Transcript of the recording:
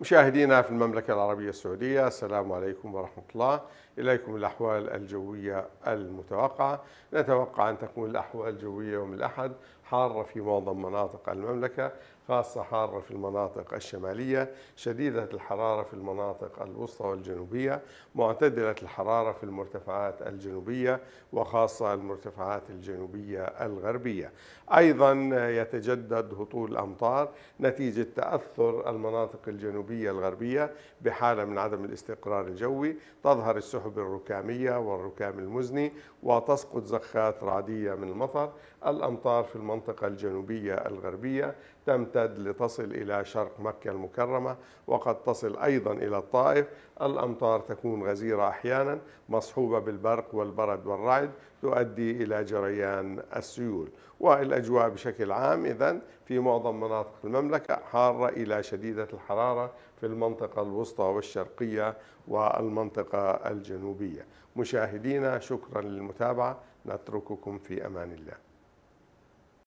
مشاهدينا في المملكة العربية السعودية السلام عليكم ورحمة الله إليكم الأحوال الجوية المتوقعة نتوقع أن تكون الأحوال الجوية يوم الأحد حارة في معظم مناطق المملكة خاصة حارة في المناطق الشمالية شديدة الحرارة في المناطق الوسطى والجنوبية معتدلة الحرارة في المرتفعات الجنوبية وخاصة المرتفعات الجنوبية الغربية أيضا يتجدد هطول الأمطار نتيجة تأثر المناطق الجنوبية الغربية بحالة من عدم الاستقرار الجوي تظهر السحب الركامية والركام المزني وتسقط زخات رعدية من المطر الأمطار في المناطق المنطقة الجنوبية الغربية تمتد لتصل إلى شرق مكة المكرمة وقد تصل أيضا إلى الطائف الأمطار تكون غزيرة أحيانا مصحوبة بالبرق والبرد والرعد تؤدي إلى جريان السيول والأجواء بشكل عام إذا في معظم مناطق المملكة حارة إلى شديدة الحرارة في المنطقة الوسطى والشرقية والمنطقة الجنوبية مشاهدينا شكرا للمتابعة نترككم في أمان الله